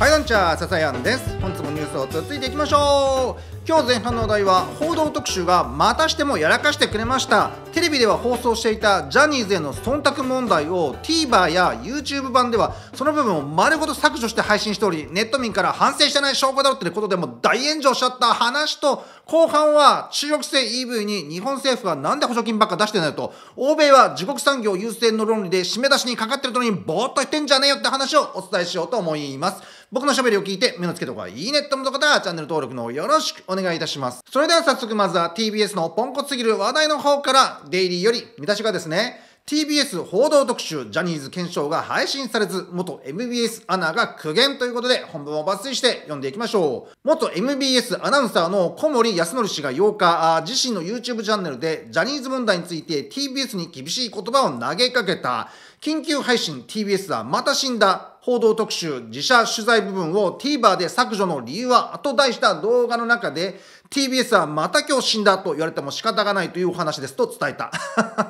はい、どんちゃー、ささやんです。本日もニュースを続いていきましょう。今日前半のお題は、報道特集がまたしてもやらかしてくれました。テレビでは放送していたジャニーズへの忖度問題を TVer や YouTube 版では、その部分を丸ごと削除して配信しており、ネット民から反省してない証拠だろってことでも大炎上しちゃった話と、後半は中国製 EV に日本政府はなんで補助金ばっか出してないと、欧米は自国産業優先の論理で締め出しにかかってるのにぼーっと言ってんじゃねえよって話をお伝えしようと思います。僕の喋りを聞いて目のつけとかいいねと思った方はチャンネル登録のよろしくお願いいたします。それでは早速まずは TBS のポンコツすぎる話題の方からデイリーより見出しがですね、TBS 報道特集ジャニーズ検証が配信されず、元 MBS アナが苦言ということで本文を抜粋して読んでいきましょう。元 MBS アナウンサーの小森康則氏が8日、自身の YouTube チャンネルでジャニーズ問題について TBS に厳しい言葉を投げかけた、緊急配信 TBS はまた死んだ報道特集自社取材部分を TVer で削除の理由はと題した動画の中で TBS はまた今日死んだと言われても仕方がないというお話ですと伝えた、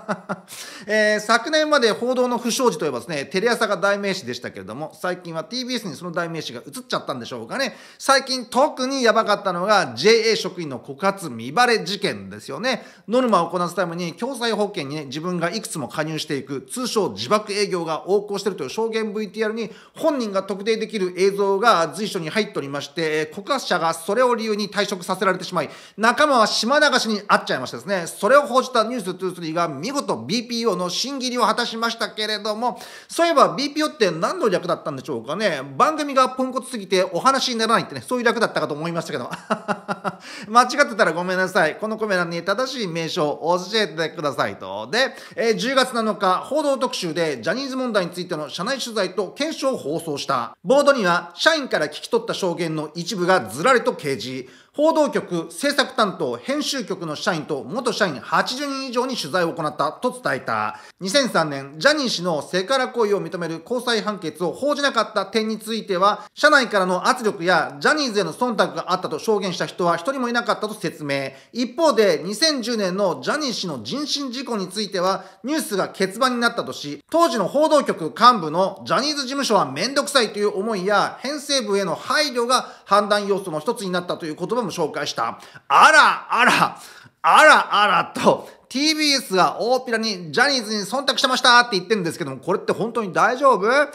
えー、昨年まで報道の不祥事といえばですねテレ朝が代名詞でしたけれども最近は TBS にその代名詞が移っちゃったんでしょうかね最近特にやばかったのが JA 職員の枯渇見バレ事件ですよねノルマをこなすために共済保険にね自分がいくつも加入していく通称自爆営業が横行しているという証言 VTR に本人が特定できる映像が随所に入っておりまして告発者がそれを理由に退職させられてしまい、仲間は島流しに会っちゃいましたですね。それを報じたニュース23が見事 BPO の審議入りを果たしましたけれども、そういえば BPO って何の略だったんでしょうかね。番組がポンコツすぎてお話にならないってね、そういう略だったかと思いましたけど。間違ってたらごめんなさい。このコメ欄に正しい名称を教えてくださいと。で、えー、10月7日、報道特集でジャニーズ問題についての社内取材と検証を放送した。ボードには、社員から聞き取った証言の一部がずらりと掲示。報道局制作担当編集局の社員と元社員80人以上に取材を行ったと伝えた2003年ジャニー氏のセカラ行為を認める交際判決を報じなかった点については社内からの圧力やジャニーズへの忖度があったと証言した人は一人もいなかったと説明一方で2010年のジャニー氏の人身事故についてはニュースが欠番になったとし当時の報道局幹部のジャニーズ事務所はめんどくさいという思いや編成部への配慮が判断要素の一つになったという言葉も紹介した。あらあらあらあらと TBS が大っぴらにジャニーズに忖度してましたって言ってるんですけども、これって本当に大丈夫 ?100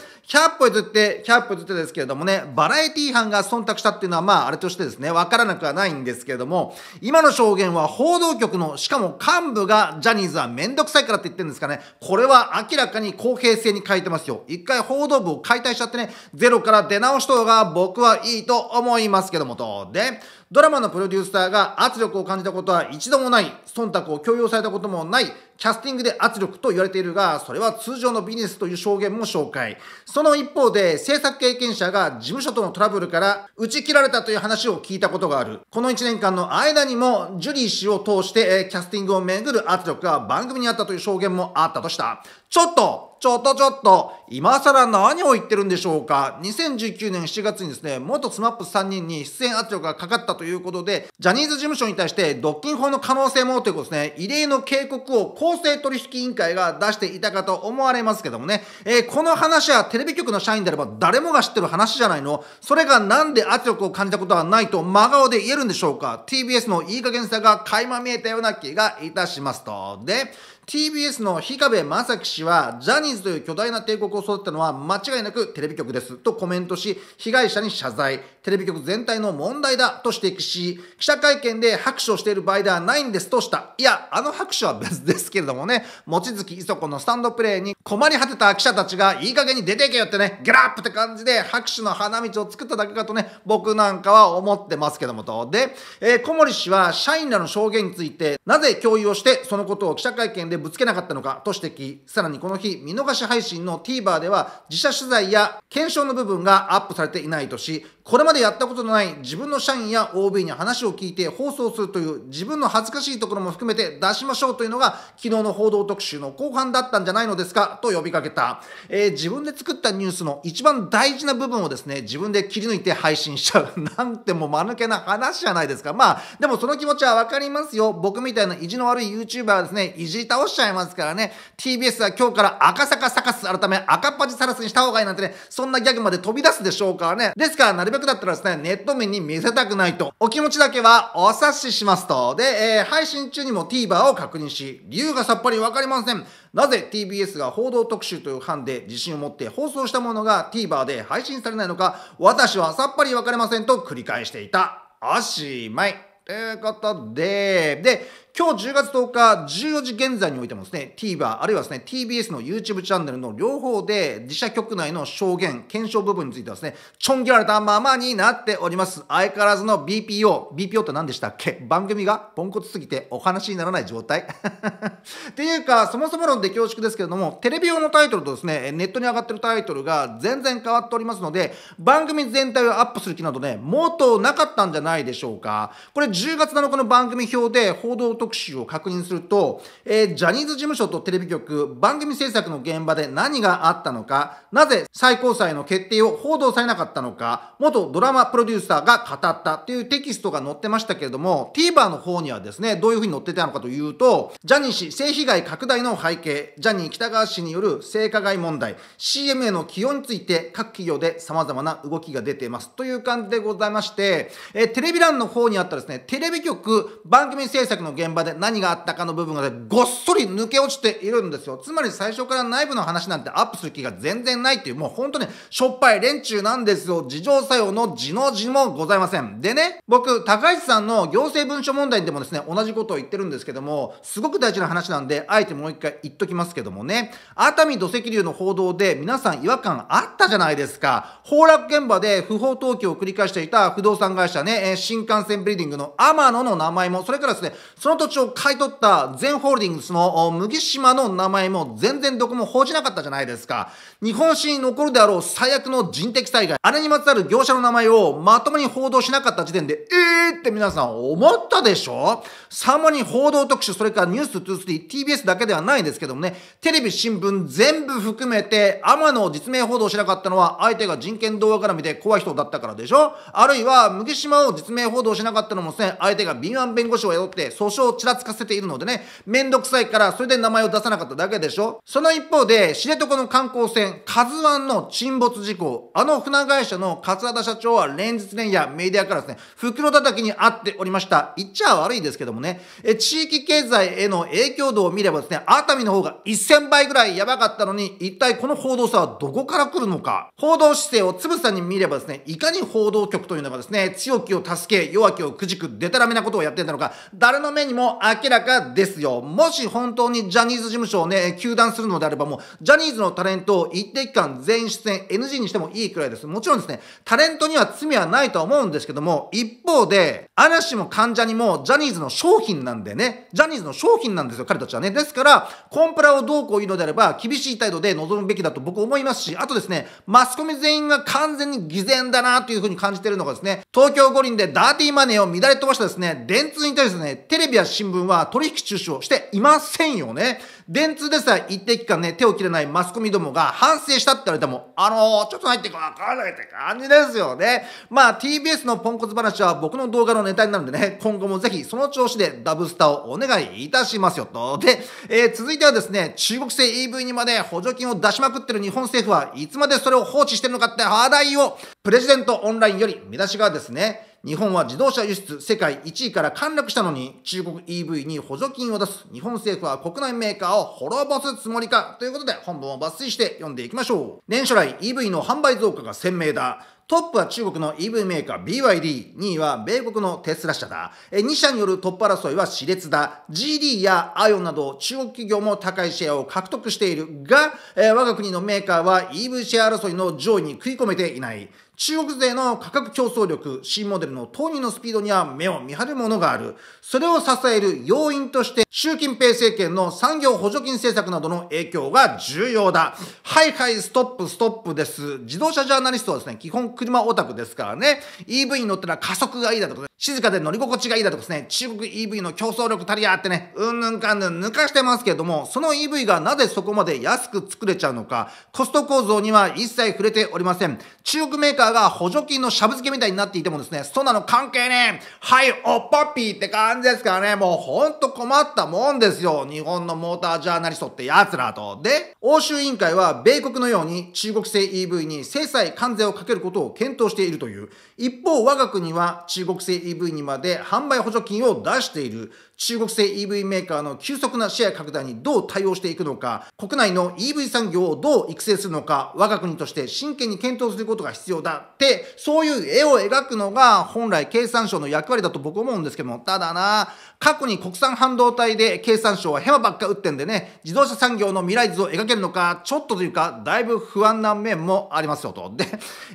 歩譲って、100歩譲ってですけれどもね、バラエティ班が忖度したっていうのはまああれとしてですね、わからなくはないんですけれども、今の証言は報道局の、しかも幹部がジャニーズはめんどくさいからって言ってるんですかね、これは明らかに公平性に欠いてますよ。一回報道部を解体しちゃってね、ゼロから出直した方が僕はいいと思いますけどもと。で、ドラマのプロデューサーが圧力を感じたことは一度もない、忖度を強要されたこともない、キャスティングで圧力と言われているが、それは通常のビジネスという証言も紹介。その一方で、制作経験者が事務所とのトラブルから打ち切られたという話を聞いたことがある。この1年間の間にも、ジュリー氏を通して、キャスティングをめぐる圧力が番組にあったという証言もあったとした。ちょっとちょっとちょっと、今更何を言ってるんでしょうか。2019年7月にですね、元 SMAP3 人に出演圧力がかかったということで、ジャニーズ事務所に対して独禁法の可能性もということですね、異例の警告を公正取引委員会が出していたかと思われますけどもね、えー、この話はテレビ局の社員であれば誰もが知ってる話じゃないの。それがなんで圧力を感じたことはないと真顔で言えるんでしょうか。TBS のいい加減さが垣間見えたような気がいたしますと。で、TBS の日壁正樹氏は、ジャニーズという巨大な帝国を育てたのは間違いなくテレビ局ですとコメントし、被害者に謝罪。テレビ局全体の問題だと指摘し、記者会見で拍手をしている場合ではないんですとした。いや、あの拍手は別ですけれどもね、望月磯子のスタンドプレーに困り果てた記者たちがいい加減に出てけよってね、ギラップって感じで拍手の花道を作っただけかとね、僕なんかは思ってますけどもと。で、えー、小森氏は社員らの証言について、なぜ共有をして、そのことを記者会見でぶつけなかったのかと指摘。さらにこの日、見逃し配信の TVer では、自社取材や検証の部分がアップされていないとし、これまでまでやったことのない自分の社員や OB に話を聞いて放送するという自分の恥ずかしいところも含めて出しましょうというのが昨日の報道特集の後半だったんじゃないのですかと呼びかけた、えー、自分で作ったニュースの一番大事な部分をですね自分で切り抜いて配信しちゃう なんてもう間抜けな話じゃないですかまあでもその気持ちはわかりますよ僕みたいな意地の悪い YouTuber はですねいじり倒しちゃいますからね TBS は今日から赤坂サカス改め赤っ端サラスにした方がいいなんてねそんなギャグまで飛び出すでしょうからねですからなるべくだったったらですね、ネット面に見せたくないと。お気持ちだけはお察ししますと。で、えー、配信中にも TVer を確認し、理由がさっぱりわかりません。なぜ TBS が報道特集という班で自信を持って放送したものが TVer で配信されないのか、私はさっぱりわかりませんと繰り返していた。おしまい。ということで、で、今日10月10日14時現在においてもですね、TVer、あるいはですね、TBS の YouTube チャンネルの両方で自社局内の証言、検証部分についてはですね、ちょん切られたままになっております。相変わらずの BPO。BPO って何でしたっけ番組がポンコツすぎてお話にならない状態。っていうか、そもそも論で恐縮ですけれども、テレビ用のタイトルとですね、ネットに上がってるタイトルが全然変わっておりますので、番組全体をアップする気などね、もっとなかったんじゃないでしょうか。これ10月7日の番組表で報道特集を確認すると、えー、ジャニーズ事務所とテレビ局、番組制作の現場で何があったのか、なぜ最高裁の決定を報道されなかったのか、元ドラマプロデューサーが語ったというテキストが載ってましたけれども、TVer の方にはですね、どういうふうに載ってたのかというと、ジャニー氏性被害拡大の背景、ジャニー北川氏による性加害問題、CM への起用について各企業で様々な動きが出ています。という感じでございまして、えー、テレビ欄の方にあったですね、テレビ局、番組制作の現場場で何があったかの部分がごっそり抜け落ちているんですよ。つまり最初から内部の話なんてアップする気が全然ないっていう、もう本当にしょっぱい連中なんですよ。自浄作用の字の字もございません。でね、僕、高橋さんの行政文書問題でもですね、同じことを言ってるんですけども、すごく大事な話なんで、あえてもう一回言っときますけどもね、熱海土石流の報道で皆さん違和感あったじゃないですか。崩落現場で不法投棄を繰り返していた不動産会社ね、新幹線ビーディングの天野の名前も、それからですね、その土地を買い取った全ホールディングスの麦島の名前も全然どこも報じなかったじゃないですか。日本史に残るであろう最悪の人的災害、あれにまつわる業者の名前をまともに報道しなかった時点で、えーって皆さん思ったでしょさまに報道特集、それからニュース23、TBS だけではないんですけどもね、テレビ、新聞全部含めて、天野を実名報道しなかったのは相手が人権動画絡みで怖い人だったからでしょあるいは、麦島を実名報道しなかったのも相手が敏腕弁護士を雇って訴訟ををちらつかせているのでね、めんどくさいから、それで名前を出さなかっただけでしょその一方で、知床の観光船、カズワンの沈没事故、あの船会社の桂田社長は連日連夜メディアからですね、袋叩きに会っておりました。言っちゃ悪いですけどもね、え地域経済への影響度を見ればですね、熱海の方が1000倍ぐらいやばかったのに、一体この報道さはどこから来るのか。報道姿勢をつぶさに見ればですね、いかに報道局というのがですね、強気を助け、弱気をくじく、でたらめなことをやってんたのか、誰の目にもも明らかですよ。もし本当にジャニーズ事務所をね、休断するのであればもう、ジャニーズのタレントを一定期間全出演 NG にしてもいいくらいです。もちろんですね、タレントには罪はないとは思うんですけども、一方で、嵐も患者にもジャニーズの商品なんでね、ジャニーズの商品なんですよ、彼たちはね。ですから、コンプラをどうこう言うのであれば、厳しい態度で臨むべきだと僕思いますし、あとですね、マスコミ全員が完全に偽善だなというふうに感じてるのがですね、東京五輪でダーティーマネーを乱れ飛ばしたですね、電通に対してですね、テレビや新聞は取引中止をしていませんよね。電通でさえ一定期間ね、手を切れないマスコミどもが反省したって言われても、あのー、ちょっと入ってわからないって感じですよね。まあ TBS のポンコツ話は僕の動画のネタになるんでね、今後もぜひその調子でダブスターをお願いいたしますよと。で、えー、続いてはですね、中国製 EV にまで補助金を出しまくってる日本政府はいつまでそれを放置してるのかって話題を、プレジデントオンラインより見出しがですね、日本は自動車輸出世界1位から陥落したのに中国 EV に補助金を出す日本政府は国内メーカーを滅ぼすつもりかということで本文を抜粋して読んでいきましょう年初来 EV の販売増加が鮮明だトップは中国の EV メーカー BYD、2位は米国のテスラ社だ。2社によるトップ争いは熾烈だ。GD や i o ンなど中国企業も高いシェアを獲得しているが、我が国のメーカーは EV シェア争いの上位に食い込めていない。中国勢の価格競争力、新モデルの投入のスピードには目を見張るものがある。それを支える要因として、習近平政権の産業補助金政策などの影響が重要だ。はいはい、ストップ、ストップです。自動車ジャーナリストはですね、基本車オタクですからね、EV に乗ったら加速がいいだとか、ね、静かで乗り心地がいいだとかですね、中国 EV の競争力足りやってね、うんぬんかんぬん抜かしてますけれども、その EV がなぜそこまで安く作れちゃうのか、コスト構造には一切触れておりません。中国メーカーが補助金のしゃぶ付けみたいになっていてもですね、そんなの関係ねえ。はい、おっぱっぴーって感じですからね、もうほんと困ったもんですよ。日本のモータージャーナリストって奴らと。で、欧州委員会は米国のように中国製 EV に制裁関税をかけることを検討しているという。一方、我が国は中国製 EV EV にまで販売補助金を出している中国製 EV メーカーの急速なシェア拡大にどう対応していくのか、国内の EV 産業をどう育成するのか、我が国として真剣に検討することが必要だって、そういう絵を描くのが本来経産省の役割だと僕思うんですけども、ただな、過去に国産半導体で経産省はヘマばっか打ってんでね、自動車産業の未来図を描けるのか、ちょっとというか、だいぶ不安な面もありますよと。で、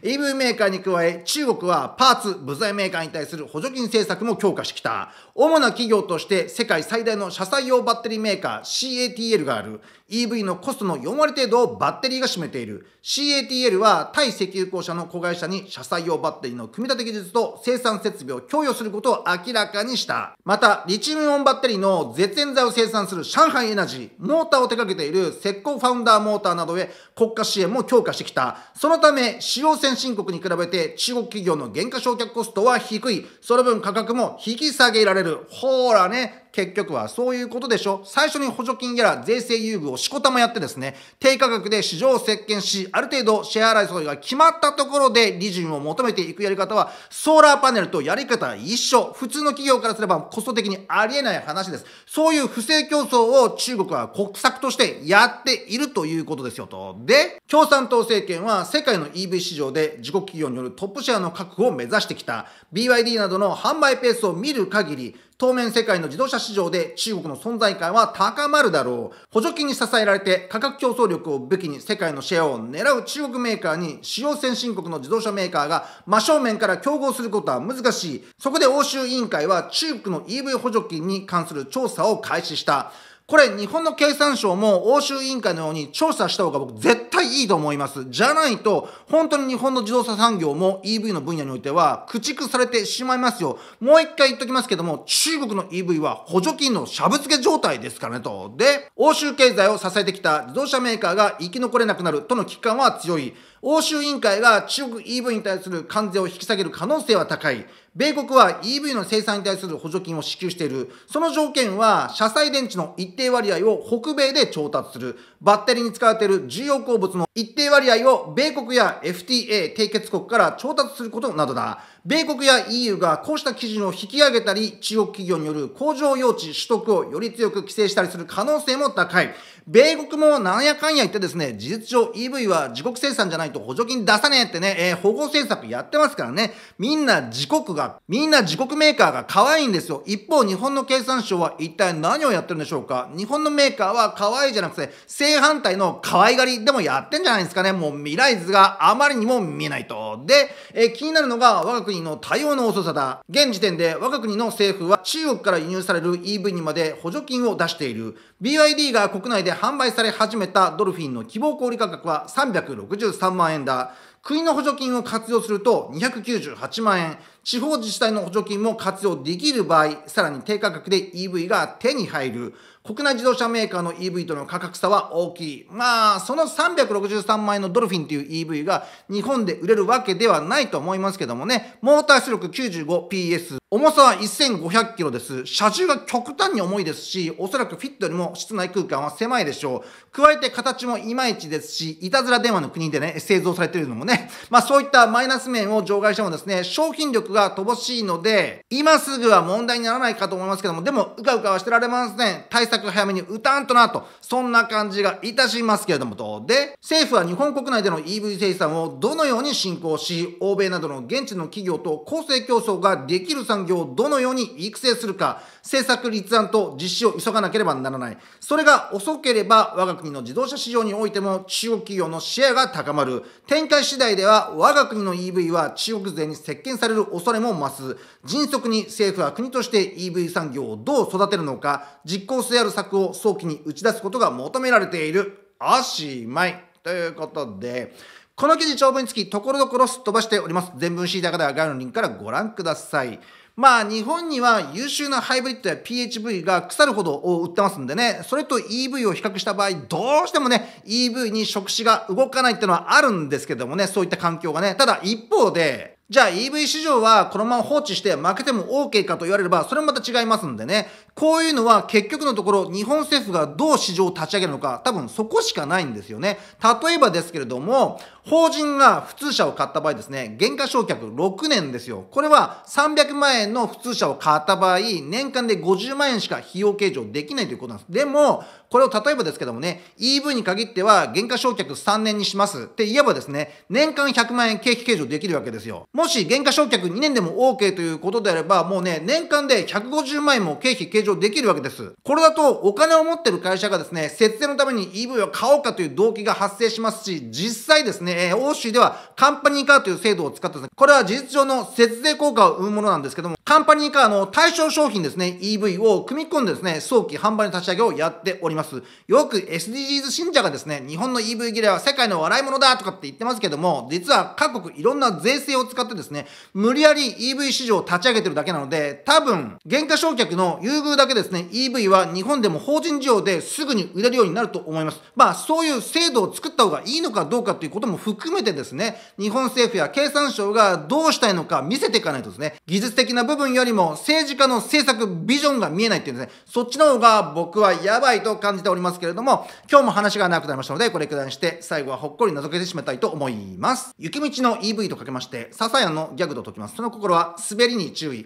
EV メーカーに加え、中国はパーツ、部材メーカーに対する補助金政策も強化してきた。主な企業としてして世界最大の車載用バッテリーメーカー CATL がある EV のコストの4割程度をバッテリーが占めている CATL は対石油公社の子会社に車載用バッテリーの組み立て技術と生産設備を供与することを明らかにしたまたリチウムイオンバッテリーの絶縁材を生産する上海エナジーモーターを手掛けている石膏ファウンダーモーターなどへ国家支援も強化してきたそのため使用先進国に比べて中国企業の減価償却コストは低いその分価格も引き下げられるほーらね結局はそういうことでしょ最初に補助金やら税制優遇をしこたまやってですね、低価格で市場を席巻し、ある程度シェア相いが決まったところで利潤を求めていくやり方は、ソーラーパネルとやり方は一緒。普通の企業からすればコスト的にありえない話です。そういう不正競争を中国は国策としてやっているということですよと。で、共産党政権は世界の EV 市場で自国企業によるトップシェアの確保を目指してきた。BYD などの販売ペースを見る限り、当面世界の自動車市場で中国の存在感は高まるだろう。補助金に支えられて価格競争力を武器に世界のシェアを狙う中国メーカーに主要先進国の自動車メーカーが真正面から競合することは難しい。そこで欧州委員会は中国の EV 補助金に関する調査を開始した。これ日本の経産省も欧州委員会のように調査した方が僕絶対いいと思います。じゃないと本当に日本の自動車産業も EV の分野においては駆逐されてしまいますよ。もう一回言っときますけども中国の EV は補助金のしゃぶつけ状態ですからねと。で、欧州経済を支えてきた自動車メーカーが生き残れなくなるとの危機感は強い。欧州委員会が中国 EV に対する関税を引き下げる可能性は高い。米国は EV の生産に対する補助金を支給している。その条件は、車載電池の一定割合を北米で調達する。バッテリーに使われている重要鉱物の一定割合を米国や FTA 締結国から調達することなどだ。米国や EU がこうした基準を引き上げたり、中国企業による工場用地取得をより強く規制したりする可能性も高い。米国もなんやかんや言ってですね、事実上 EV は自国生産じゃないと補助金出さねえってね、えー、保護政策やってますからね、みんな自国が、みんな自国メーカーが可愛いんですよ。一方、日本の経産省は一体何をやってるんでしょうか日本のメーカーは可愛いじゃなくて、正反対の可愛がりでもやってんじゃないですかね。もう未来図があまりにも見えないと。で、えー、気になるのが我が国国の対応の遅さだ。現時点で我が国の政府は中国から輸入される EV にまで補助金を出している。BYD が国内で販売され始めたドルフィンの希望小売価格は363万円だ。国の補助金を活用すると298万円。地方自治体の補助金も活用できる場合、さらに低価格で EV が手に入る。国内自動車メーカーの EV との価格差は大きい。まあ、その363万円のドルフィンという EV が日本で売れるわけではないと思いますけどもね、モーター出力 95PS、重さは 1500kg です。車重が極端に重いですし、おそらくフィットよりも室内空間は狭いでしょう。加えて形もいまいちですし、いたずら電話の国でね、製造されているのもね、まあそういったマイナス面を除外してもですね、商品力が乏しいので、今すぐは問題にならないかと思いますけども、でも、うかうかはしてられません。対策早めに打たんとなと、そんな感じがいたしますけれども、と。で、政府は日本国内での EV 生産をどのように進行し、欧米などの現地の企業と公正競争ができる産業をどのように育成するか、政策立案と実施を急がなければならない。それが遅ければ、我が国の自動車市場においても中国企業のシェアが高まる。展開次第では、我が国の EV は中国勢に席巻される恐れも増す迅速に政府は国として EV 産業をどう育てるのか実効性ある策を早期に打ち出すことが求められているおしまいということでこの記事長文につきところどころすっ飛ばしております全文シーターでは概要のリンクからご覧くださいまあ日本には優秀なハイブリッドや PHV が腐るほど売ってますんでね、それと EV を比較した場合、どうしてもね、EV に触手が動かないっていうのはあるんですけどもね、そういった環境がね。ただ一方で、じゃあ EV 市場はこのまま放置して負けても OK かと言われれば、それもまた違いますんでね。こういうのは結局のところ、日本政府がどう市場を立ち上げるのか、多分そこしかないんですよね。例えばですけれども、法人が普通車を買った場合ですね、減価償却6年ですよ。これは300万円の普通車を買った場合、年間で50万円しか費用計上できないということなんです。でも、これを例えばですけどもね、EV に限っては減価償却3年にしますって言えばですね、年間100万円経費計上できるわけですよ。もし減価償却2年でも OK ということであれば、もうね、年間で150万円も経費計上できるわけです。これだと、お金を持ってる会社がですね、節税のために EV を買おうかという動機が発生しますし、実際ですね、え欧州ではカンパニーカーという制度を使ったですね、これは事実上の節税効果を生むものなんですけども、カンパニーカーの対象商品ですね、EV を組み込んでですね、早期販売の立ち上げをやっております。よく SDGs 信者がですね、日本の EV 嫌いは世界の笑い物だとかって言ってますけども、実は各国いろんな税制を使ってってですね、無理やり EV 市場を立ち上げてるだけなので、多分、減価償却の優遇だけですね、EV は日本でも法人事業ですぐに売れるようになると思います。まあ、そういう制度を作った方がいいのかどうかということも含めてですね、日本政府や経産省がどうしたいのか見せていかないとですね、技術的な部分よりも政治家の政策、ビジョンが見えないっていうんですね、そっちの方が僕はやばいと感じておりますけれども、今日も話が長くなりましたので、これくらいにして、最後はほっこり覗けてしまいたいと思います。雪道の EV とかけまして、支えサイアンのギャグと解きます。その心は、滑りに注意。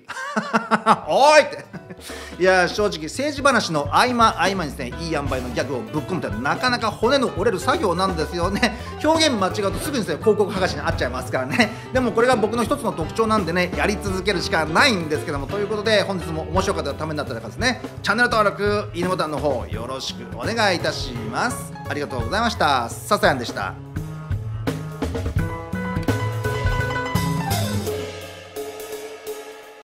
おいっていや、正直、政治話の合間合間にですね、いい塩梅のギャグをぶっ込むというのは、なかなか骨の折れる作業なんですよね。表現間違うとすぐにですね、広告剥がしに合っちゃいますからね。でもこれが僕の一つの特徴なんでね、やり続けるしかないんですけども、ということで、本日も面白かったためになった方ですね、チャンネル登録、いいねボタンの方、よろしくお願いいたします。ありがとうございました。ささやんでした。